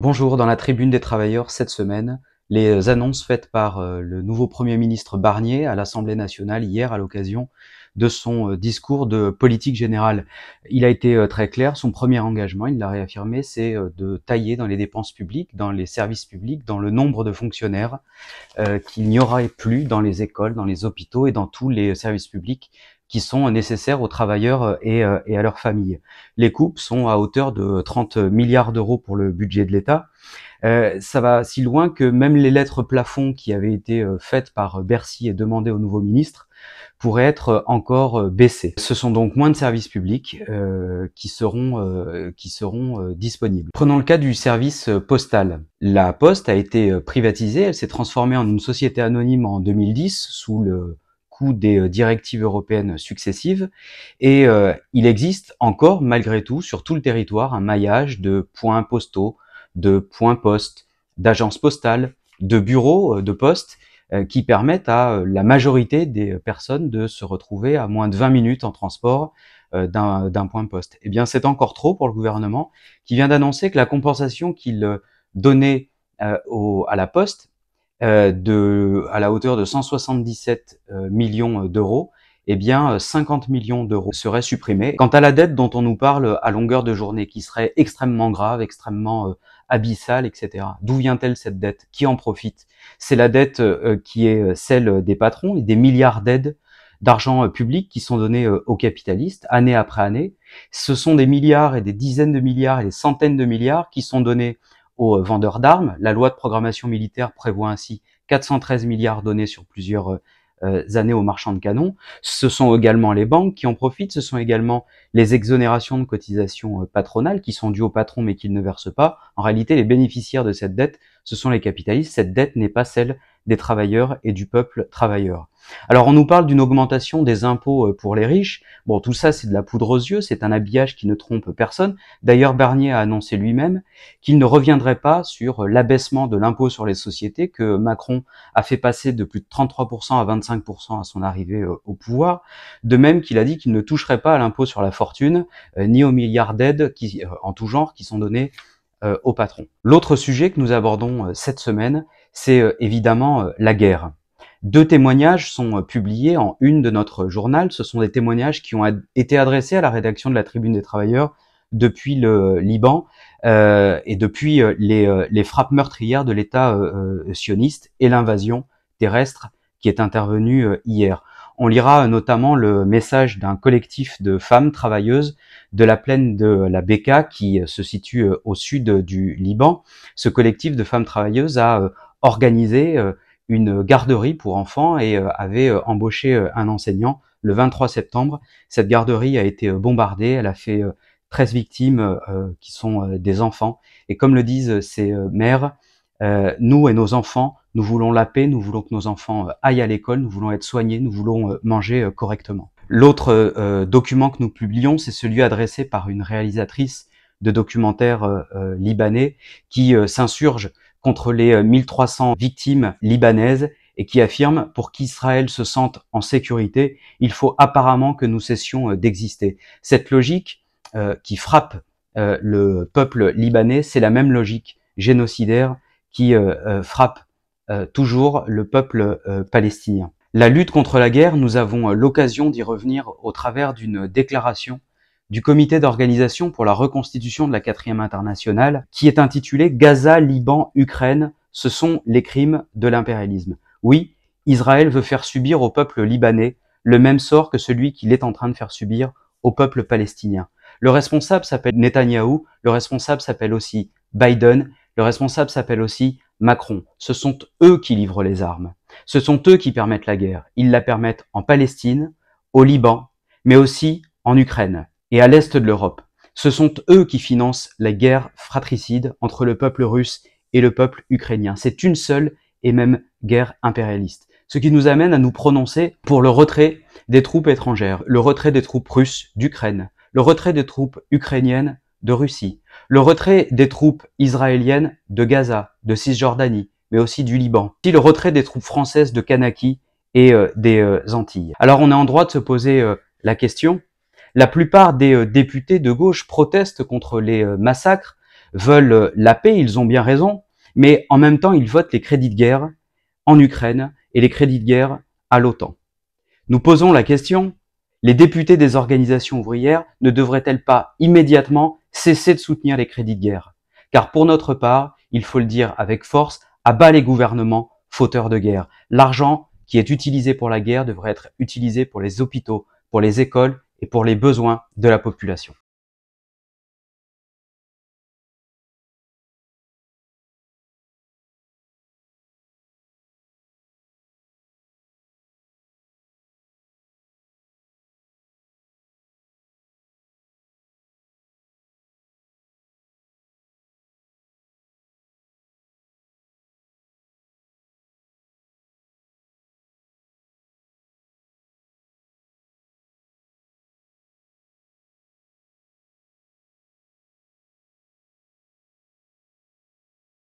Bonjour, dans la tribune des travailleurs cette semaine, les annonces faites par euh, le nouveau Premier ministre Barnier à l'Assemblée nationale hier à l'occasion de son euh, discours de politique générale. Il a été euh, très clair, son premier engagement, il l'a réaffirmé, c'est euh, de tailler dans les dépenses publiques, dans les services publics, dans le nombre de fonctionnaires qu'il n'y aurait plus dans les écoles, dans les hôpitaux et dans tous les services publics qui sont nécessaires aux travailleurs et, à leurs familles. Les coupes sont à hauteur de 30 milliards d'euros pour le budget de l'État. ça va si loin que même les lettres plafond qui avaient été faites par Bercy et demandées au nouveau ministre Pourraient être encore euh, baissés. Ce sont donc moins de services publics euh, qui seront, euh, disponibles. Prenons le cas du service postal. La poste a été privatisée, elle s'est transformée en une société anonyme en 2010 sous le coup des directives européennes successives et il existe encore malgré tout sur tout le territoire un maillage de points postaux, de points postes, d'agences postales, de bureaux de poste euh, qui permettent à euh, la majorité des personnes de se retrouver à moins de 20 minutes en transport euh, d'un point de poste. Eh bien, c'est encore trop pour le gouvernement qui vient d'annoncer que la compensation qu'il donnait au, à la Poste de, à la hauteur de 177 millions d'euros, eh bien 50 millions d'euros seraient supprimés. Quant à la dette dont on nous parle à longueur de journée, qui serait extrêmement grave, extrêmement Abyssal, etc. D'où vient-elle cette dette Qui en profite C'est la dette euh, euh, qui est euh, celle des patrons et des milliards d'aides d'argent public qui sont donnés aux capitalistes année après année. Ce sont des milliards et des dizaines de milliards et des centaines de milliards qui sont donnés aux vendeurs d'armes. La loi de programmation militaire prévoit ainsi 413 milliards donnés sur plusieurs euh, années aux marchands de canon. Ce sont également les banques qui en profitent, ce sont également les exonérations de cotisations euh, patronales qui sont dues aux patrons mais qu'ils ne versent pas. En réalité, les bénéficiaires de cette dette, ce sont les capitalistes. Cette dette n'est pas celle des travailleurs et du peuple travailleur. Alors on nous parle d'une augmentation des impôts euh, pour les riches. Bon, tout ça c'est de la poudre aux yeux, c'est un habillage qui ne trompe personne. D'ailleurs, Barnier a annoncé lui-même qu'il ne reviendrait pas sur euh, l'abaissement de l'impôt sur les sociétés que Macron a fait passer de plus de 33% à 25% à son arrivée euh, au pouvoir. De même qu'il a dit qu'il ne toucherait pas à l'impôt sur la fortune ni aux milliards d'aides en tout genre qui sont données au patron. L'autre sujet que nous abordons cette semaine, c'est euh, évidemment euh, la guerre. Deux témoignages sont euh, publiés en une de notre journal. Ce sont des témoignages qui ont été adressés à la rédaction de la Tribune des Travailleurs depuis le Liban et depuis les, frappes meurtrières de l'État sioniste et l'invasion terrestre qui est intervenue hier. On lira notamment le message d'un collectif de femmes travailleuses de la plaine de la Beka qui se situe au sud du Liban. Ce collectif de femmes travailleuses a organisé euh, une garderie pour enfants et euh, avait euh, embauché un enseignant le 23 septembre. Cette garderie a été bombardée, elle a fait 13 victimes qui sont des enfants. Et comme le disent ces mères, nous et nos enfants, nous voulons la paix, nous voulons que nos enfants aillent à l'école, nous voulons être soignés, nous voulons manger correctement. L'autre document que nous publions, c'est celui adressé par une réalisatrice de documentaires libanais qui s'insurge contre les 1300 euh, victimes libanaises et qui affirme pour qu'Israël se sente en sécurité, il faut apparemment que nous cessions euh, d'exister. Cette logique euh, qui frappe le peuple libanais, c'est la même logique génocidaire qui frappe toujours le peuple palestinien. La lutte contre la guerre, nous avons l'occasion d'y revenir au travers d'une déclaration du comité d'organisation pour la reconstitution de la quatrième internationale, qui est intitulé Gaza, Liban, Ukraine, ce sont les crimes de l'impérialisme. Oui, Israël veut faire subir au peuple libanais le même sort que celui qu'il est en train de faire subir au peuple palestinien. Le responsable s'appelle Netanyahou, le responsable s'appelle aussi Biden, le responsable s'appelle aussi Macron. Ce sont eux qui livrent les armes. Ce sont eux qui permettent la guerre. Ils la permettent en Palestine, au Liban, mais aussi en Ukraine et à l'est de l'Europe. Ce sont eux qui financent la guerre fratricide entre le peuple russe et le peuple ukrainien. C'est une seule et même guerre impérialiste. Ce qui nous amène à nous prononcer pour le retrait des troupes étrangères, le retrait des troupes russes d'Ukraine, le retrait des troupes ukrainiennes de Russie, le retrait des troupes israéliennes de Gaza, de Cisjordanie, mais aussi du Liban, puis le retrait des troupes françaises de Kanaki et euh, des euh, Antilles. Alors on est en droit de se poser euh, la question, la plupart des euh, députés de gauche protestent contre les euh, massacres, veulent euh, la paix, ils ont bien raison, mais en même temps ils votent les crédits de guerre en Ukraine et les crédits de guerre à l'OTAN. Nous posons la question, les députés des organisations ouvrières ne devraient-elles pas immédiatement cesser de soutenir les crédits de guerre Car pour notre part, il faut le dire avec force, à bas les gouvernements fauteurs de guerre. L'argent qui est utilisé pour la guerre devrait être utilisé pour les hôpitaux, pour les écoles et pour les besoins de la population.